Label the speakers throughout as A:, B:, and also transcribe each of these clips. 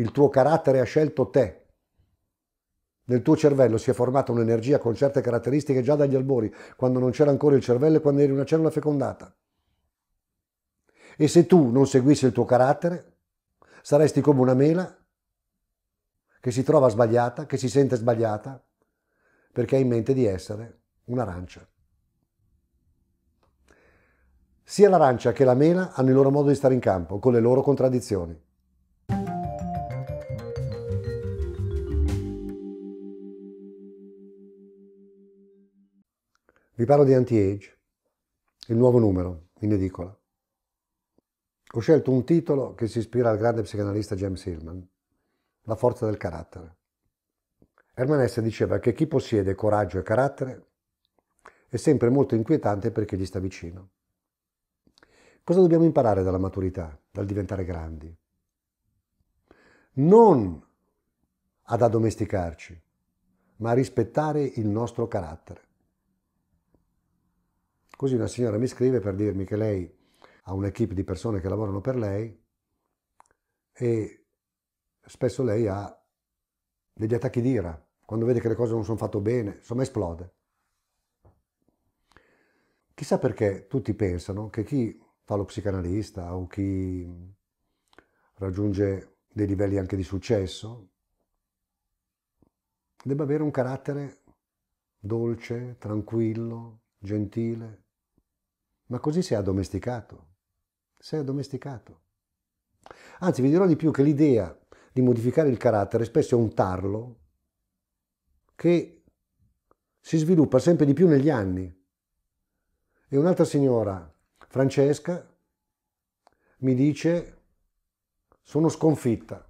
A: il tuo carattere ha scelto te. Nel tuo cervello si è formata un'energia con certe caratteristiche già dagli albori, quando non c'era ancora il cervello e quando eri una cellula fecondata. E se tu non seguissi il tuo carattere, saresti come una mela che si trova sbagliata, che si sente sbagliata, perché hai in mente di essere un'arancia. Sia l'arancia che la mela hanno il loro modo di stare in campo, con le loro contraddizioni. Vi parlo di Anti-Age, il nuovo numero, in edicola. Ho scelto un titolo che si ispira al grande psicanalista James Hillman, La forza del carattere. Herman Hesse diceva che chi possiede coraggio e carattere è sempre molto inquietante perché gli sta vicino. Cosa dobbiamo imparare dalla maturità, dal diventare grandi? Non ad addomesticarci, ma a rispettare il nostro carattere. Così una signora mi scrive per dirmi che lei ha un'equipe di persone che lavorano per lei e spesso lei ha degli attacchi d'ira quando vede che le cose non sono fatte bene, insomma esplode. Chissà perché tutti pensano che chi fa lo psicanalista o chi raggiunge dei livelli anche di successo debba avere un carattere dolce, tranquillo, gentile. Ma così si è addomesticato. Si è addomesticato. Anzi, vi dirò di più che l'idea di modificare il carattere spesso è un tarlo che si sviluppa sempre di più negli anni. E un'altra signora, Francesca, mi dice, sono sconfitta,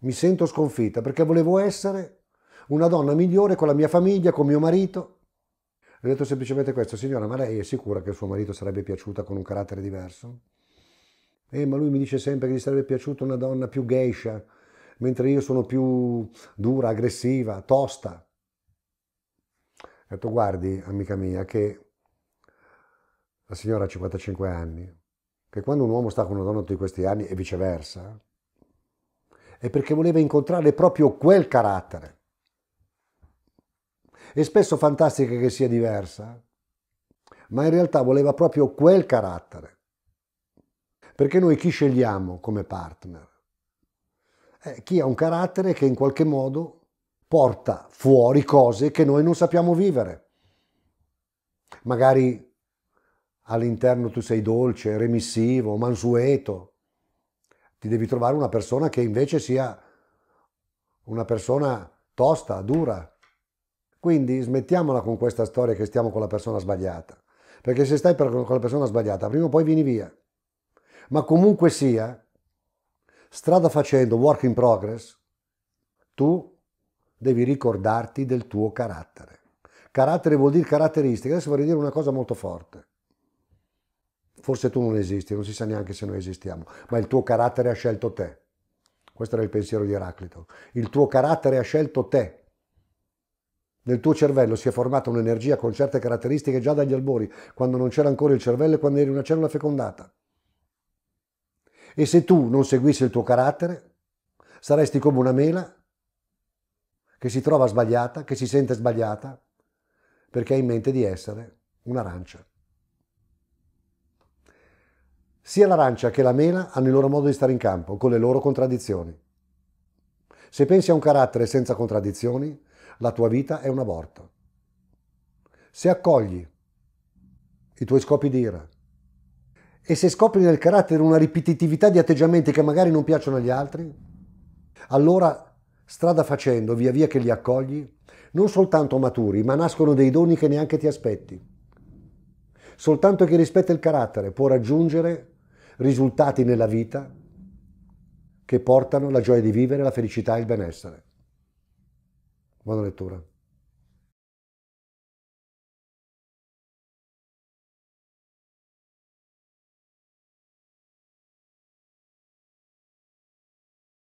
A: mi sento sconfitta perché volevo essere una donna migliore con la mia famiglia, con mio marito, ho detto semplicemente questo, signora, ma lei è sicura che suo marito sarebbe piaciuta con un carattere diverso? Eh, ma lui mi dice sempre che gli sarebbe piaciuta una donna più geisha, mentre io sono più dura, aggressiva, tosta. Ho detto, guardi, amica mia, che la signora ha 55 anni, che quando un uomo sta con una donna di questi anni e viceversa, è perché voleva incontrare proprio quel carattere e spesso fantastica che sia diversa, ma in realtà voleva proprio quel carattere. Perché noi chi scegliamo come partner? Eh, chi ha un carattere che in qualche modo porta fuori cose che noi non sappiamo vivere. Magari all'interno tu sei dolce, remissivo, mansueto. Ti devi trovare una persona che invece sia una persona tosta, dura, quindi smettiamola con questa storia che stiamo con la persona sbagliata, perché se stai con la persona sbagliata, prima o poi vieni via. Ma comunque sia, strada facendo, work in progress, tu devi ricordarti del tuo carattere. Carattere vuol dire caratteristiche. Adesso vorrei dire una cosa molto forte. Forse tu non esisti, non si sa neanche se noi esistiamo, ma il tuo carattere ha scelto te. Questo era il pensiero di Eraclito. Il tuo carattere ha scelto te. Nel tuo cervello si è formata un'energia con certe caratteristiche già dagli albori, quando non c'era ancora il cervello e quando eri una cellula fecondata. E se tu non seguissi il tuo carattere, saresti come una mela che si trova sbagliata, che si sente sbagliata, perché hai in mente di essere un'arancia. Sia l'arancia che la mela hanno il loro modo di stare in campo, con le loro contraddizioni. Se pensi a un carattere senza contraddizioni, la tua vita è un aborto. Se accogli i tuoi scopi di ira e se scopri nel carattere una ripetitività di atteggiamenti che magari non piacciono agli altri, allora strada facendo, via via che li accogli, non soltanto maturi, ma nascono dei doni che neanche ti aspetti. Soltanto chi rispetta il carattere può raggiungere risultati nella vita che portano la gioia di vivere, la felicità e il benessere. Buona lettura.